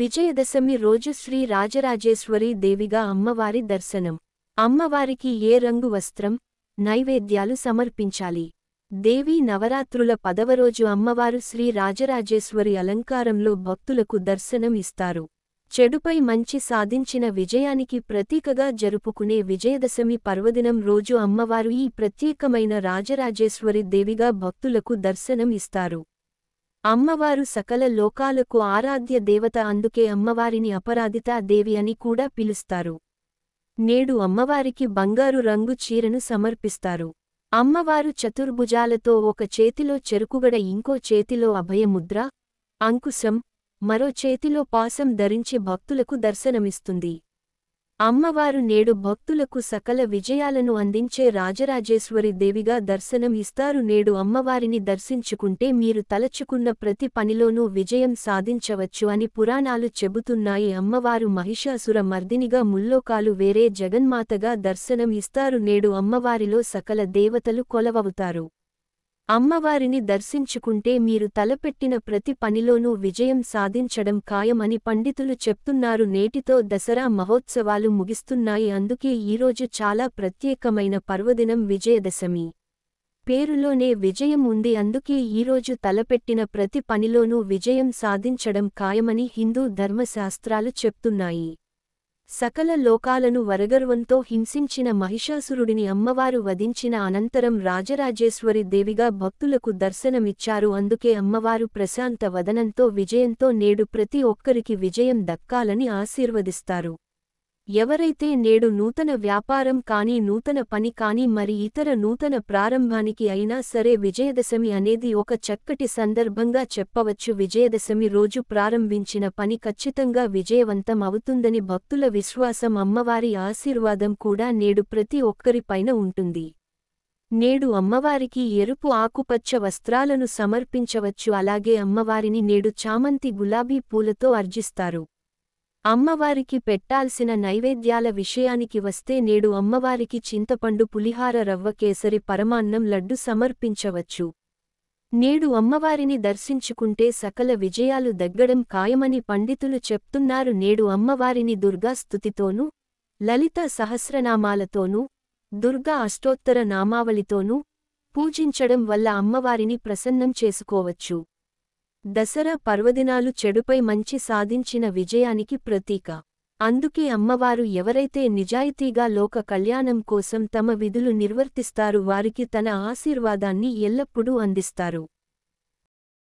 విజయదశమి రోజు శ్రీ రాజరాజేశ్వరి దేవిగా అమ్మవారి దర్శనం అమ్మవారికి ఏ రంగు వస్త్రం నైవేద్యాలు సమర్పించాలి దేవీ నవరాత్రుల పదవరోజు అమ్మవారు శ్రీ రాజరాజేశ్వరి అలంకారంలో భక్తులకు దర్శనం ఇస్తారు చెడుపై మంచి సాధించిన విజయానికి ప్రతీకగా జరుపుకునే విజయదశమి పర్వదినం రోజు అమ్మవారు ఈ ప్రత్యేకమైన రాజరాజేశ్వరి దేవిగా భక్తులకు దర్శనం ఇస్తారు అమ్మవారు సకల లోకాలకు ఆరాధ్య దేవత అందుకే అమ్మవారిని అపరాధితా దేవి అని కూడా పిలుస్తారు నేడు అమ్మవారికి బంగారు రంగు చీరను సమర్పిస్తారు అమ్మవారు చతుర్భుజాలతో ఒక చేతిలో చెరుకుగడ ఇంకో చేతిలో అభయముద్ర అంకుశం మరో చేతిలో పాసం ధరించి భక్తులకు దర్శనమిస్తుంది అమ్మవారు నేడు భక్తులకు సకల విజయాలను అందించే రాజరాజేశ్వరి దేవిగా దర్శనం ఇస్తారు నేడు అమ్మవారిని దర్శించుకుంటే మీరు తలచుకున్న ప్రతి పనిలోనూ విజయం సాధించవచ్చు అని పురాణాలు చెబుతున్నాయి అమ్మవారు మహిషాసుర మర్దినిగా ముల్లోకాలు వేరే జగన్మాతగా దర్శనం ఇస్తారు నేడు అమ్మవారిలో సకల దేవతలు కొలవవుతారు అమ్మవారిని దర్శించుకుంటే మీరు తలపెట్టిన ప్రతి పనిలోనూ విజయం సాధించడం ఖాయమని పండితులు చెప్తున్నారు నేటితో దసరా మహోత్సవాలు ముగిస్తున్నాయి అందుకే ఈరోజు చాలా ప్రత్యేకమైన పర్వదినం విజయదశమి పేరులోనే విజయం ఉంది అందుకే ఈరోజు తలపెట్టిన ప్రతి పనిలోనూ విజయం సాధించడం ఖాయమని హిందూ ధర్మశాస్త్రాలు చెప్తున్నాయి సకల లోకాలను వరగర్వంతో హింసించిన మహిషాసురుడిని అమ్మవారు వధించిన అనంతరం రాజరాజేశ్వరి దేవిగా భక్తులకు దర్శనమిచ్చారు అందుకే అమ్మవారు ప్రశాంత వదనంతో విజయంతో నేడు ప్రతి ఒక్కరికి విజయం దక్కాలని ఆశీర్వదిస్తారు ఎవరైతే నేడు నూతన వ్యాపారం కానీ నూతన పని కానీ మరి ఇతర నూతన ప్రారంభానికి అయినా సరే విజయదశమి అనేది ఒక చక్కటి సందర్భంగా చెప్పవచ్చు విజయదశమి రోజు ప్రారంభించిన పని ఖచ్చితంగా విజయవంతం అవుతుందని భక్తుల విశ్వాసం అమ్మవారి ఆశీర్వాదం కూడా నేడు ప్రతి ఒక్కరిపైన ఉంటుంది నేడు అమ్మవారికి ఎరుపు ఆకుపచ్చ వస్త్రాలను సమర్పించవచ్చు అలాగే అమ్మవారిని నేడు చామంతి గులాబీ పూలతో అర్జిస్తారు అమ్మవారికి పెట్టాల్సిన నైవేద్యాల విషయానికి వస్తే నేడు అమ్మవారికి చింతపండు పులిహార రవ్వ కేసరి పరమాన్నం లడ్డు సమర్పించవచ్చు నేడు అమ్మవారిని దర్శించుకుంటే సకల విజయాలు దగ్గడం ఖాయమని పండితులు చెప్తున్నారు నేడు అమ్మవారిని దుర్గాస్థుతితోనూ లలిత సహస్రనామాలతోనూ దుర్గా అష్టోత్తర నామావళితోనూ పూజించడం వల్ల అమ్మవారిని ప్రసన్నం చేసుకోవచ్చు దసరా పర్వదినాలు చెడుపై మంచి సాధించిన విజయానికి ప్రతీక అందుకే అమ్మవారు ఎవరైతే నిజాయితీగా లోక కళ్యాణం కోసం తమ విధులు నిర్వర్తిస్తారు వారికి తన ఆశీర్వాదాన్ని ఎల్లప్పుడూ అందిస్తారు